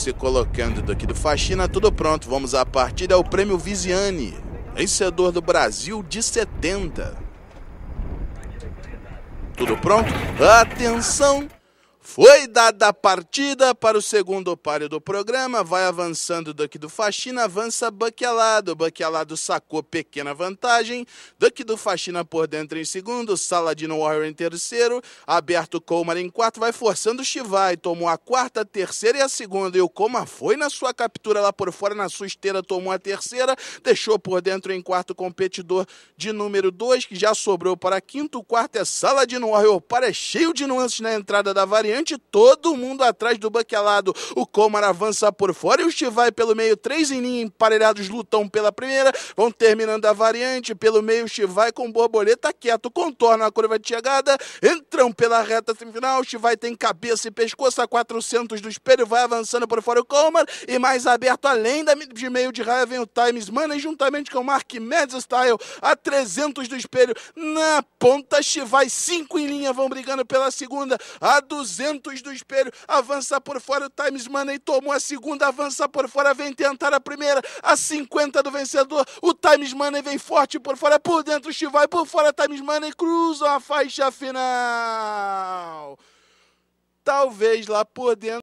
se colocando daqui do Faxina, tudo pronto. Vamos à partida. É o prêmio Viziane, vencedor do Brasil de 70. Tudo pronto? Atenção! Foi dada a partida para o segundo páreo do programa, vai avançando Duck do Faxina, avança Baquelado. Baquelado sacou pequena vantagem, Duck do Faxina por dentro em segundo, Saladino Warrior em terceiro, Aberto Comar em quarto, vai forçando o Chivai, tomou a quarta, a terceira e a segunda. E o Comar foi na sua captura lá por fora, na sua esteira tomou a terceira, deixou por dentro em quarto o competidor de número dois que já sobrou para quinto. O quarto é Saladino Warrior, para é cheio de nuances na entrada da variante todo mundo atrás do Baquelado. É o Comar avança por fora e o Chivai pelo meio. Três em linha, emparelhados lutam pela primeira. Vão terminando a variante. Pelo meio, o Chivai com borboleta quieto. Contorna a curva de chegada. Entram pela reta semifinal. O Chivai tem cabeça e pescoço a 400 do espelho. Vai avançando por fora o Comar. E mais aberto, além da, de meio de raiva vem o Times Money juntamente com o Mark Mads Style a 300 do espelho. Na ponta, Chivai, cinco em linha. Vão brigando pela segunda. A 200 dentro do espelho, avança por fora. O Times Money tomou a segunda, avança por fora, vem tentar a primeira. A 50 do vencedor. O Times Money vem forte por fora, por dentro Chivai, por fora Times Money cruza a faixa final. Talvez lá por dentro